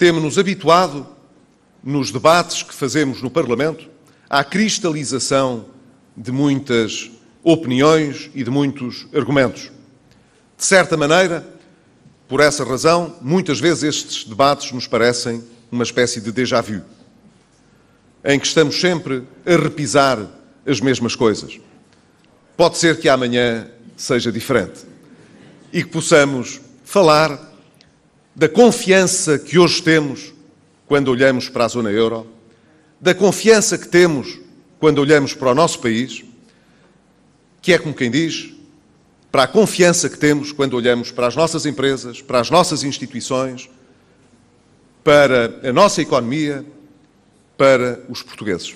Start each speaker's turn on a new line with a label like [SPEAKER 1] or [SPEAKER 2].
[SPEAKER 1] Temos-nos habituado, nos debates que fazemos no Parlamento, à cristalização de muitas opiniões e de muitos argumentos. De certa maneira, por essa razão, muitas vezes estes debates nos parecem uma espécie de déjà vu, em que estamos sempre a repisar as mesmas coisas. Pode ser que amanhã seja diferente e que possamos falar da confiança que hoje temos quando olhamos para a zona euro, da confiança que temos quando olhamos para o nosso país, que é como quem diz, para a confiança que temos quando olhamos para as nossas empresas, para as nossas instituições, para a nossa economia, para os
[SPEAKER 2] portugueses.